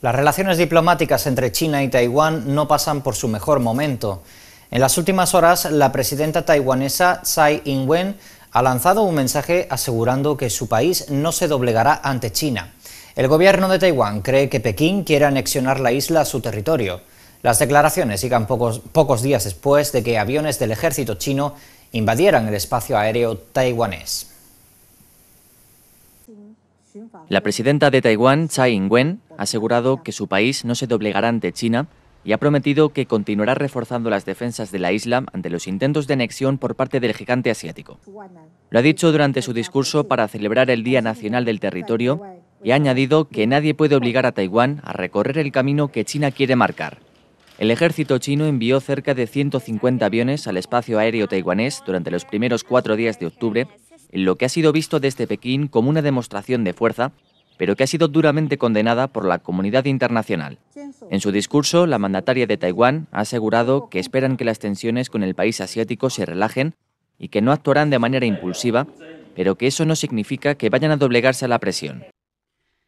Las relaciones diplomáticas entre China y Taiwán no pasan por su mejor momento. En las últimas horas, la presidenta taiwanesa Tsai Ing-wen ha lanzado un mensaje asegurando que su país no se doblegará ante China. El gobierno de Taiwán cree que Pekín quiere anexionar la isla a su territorio. Las declaraciones llegan pocos, pocos días después de que aviones del ejército chino invadieran el espacio aéreo taiwanés. La presidenta de Taiwán, Tsai Ing-wen, ha asegurado que su país no se doblegará ante China y ha prometido que continuará reforzando las defensas de la isla ante los intentos de anexión por parte del gigante asiático. Lo ha dicho durante su discurso para celebrar el Día Nacional del Territorio y ha añadido que nadie puede obligar a Taiwán a recorrer el camino que China quiere marcar. El ejército chino envió cerca de 150 aviones al espacio aéreo taiwanés durante los primeros cuatro días de octubre, en lo que ha sido visto desde Pekín como una demostración de fuerza pero que ha sido duramente condenada por la comunidad internacional. En su discurso, la mandataria de Taiwán ha asegurado que esperan que las tensiones con el país asiático se relajen y que no actuarán de manera impulsiva, pero que eso no significa que vayan a doblegarse a la presión.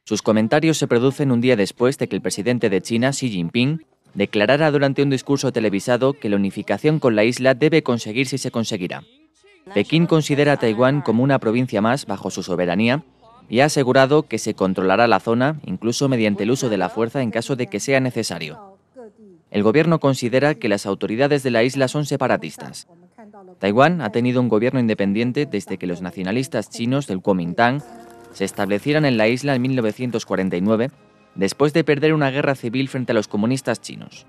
Sus comentarios se producen un día después de que el presidente de China, Xi Jinping, declarara durante un discurso televisado que la unificación con la isla debe conseguirse y se conseguirá. Pekín considera a Taiwán como una provincia más bajo su soberanía y ha asegurado que se controlará la zona, incluso mediante el uso de la fuerza en caso de que sea necesario. El gobierno considera que las autoridades de la isla son separatistas. Taiwán ha tenido un gobierno independiente desde que los nacionalistas chinos del Kuomintang se establecieran en la isla en 1949, después de perder una guerra civil frente a los comunistas chinos.